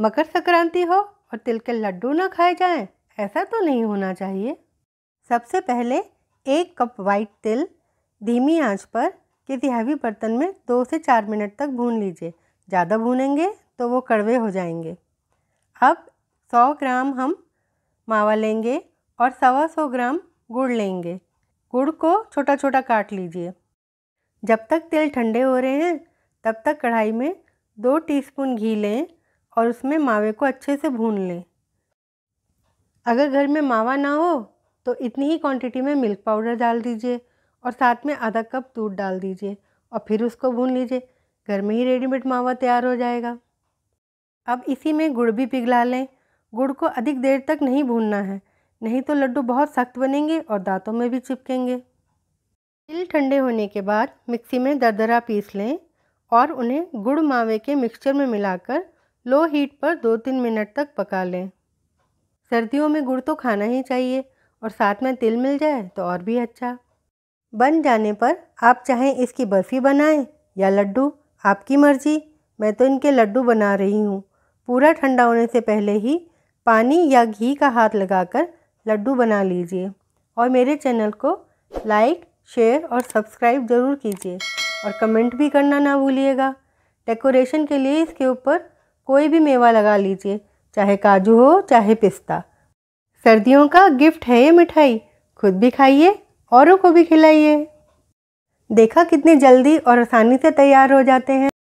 मकर संक्रांति हो और तिल के लड्डू ना खाए जाएं, ऐसा तो नहीं होना चाहिए सबसे पहले एक कप वाइट तिल धीमी आंच पर किसी हैवी बर्तन में दो से चार मिनट तक भून लीजिए ज़्यादा भूनेंगे तो वो कड़वे हो जाएंगे अब सौ ग्राम हम मावा लेंगे और सवा सौ ग्राम गुड़ लेंगे गुड़ को छोटा छोटा काट लीजिए जब तक तेल ठंडे हो रहे हैं तब तक कढ़ाई में दो टीस्पून घी लें और उसमें मावे को अच्छे से भून लें अगर घर में मावा ना हो तो इतनी ही क्वांटिटी में मिल्क पाउडर डाल दीजिए और साथ में आधा कप दूध डाल दीजिए और फिर उसको भून लीजिए घर में ही रेडीमेड मावा तैयार हो जाएगा अब इसी में गुड़ भी पिघला लें गुड़ को अधिक देर तक नहीं भूनना है नहीं तो लड्डू बहुत सख्त बनेंगे और दांतों में भी चिपकेंगे तिल ठंडे होने के बाद मिक्सी में दरदरा पीस लें और उन्हें गुड़ मावे के मिक्सचर में मिलाकर लो हीट पर दो तीन मिनट तक पका लें सर्दियों में गुड़ तो खाना ही चाहिए और साथ में तिल मिल जाए तो और भी अच्छा बन जाने पर आप चाहें इसकी बर्फ़ी बनाएं या लड्डू आपकी मर्ज़ी मैं तो इनके लड्डू बना रही हूँ पूरा ठंडा होने से पहले ही पानी या घी का हाथ लगाकर लड्डू बना लीजिए और मेरे चैनल को लाइक शेयर और सब्सक्राइब ज़रूर कीजिए और कमेंट भी करना ना भूलिएगा डेकोरेशन के लिए इसके ऊपर कोई भी मेवा लगा लीजिए चाहे काजू हो चाहे पिस्ता सर्दियों का गिफ्ट है ये मिठाई खुद भी खाइए औरों को भी खिलाइए देखा कितनी जल्दी और आसानी से तैयार हो जाते हैं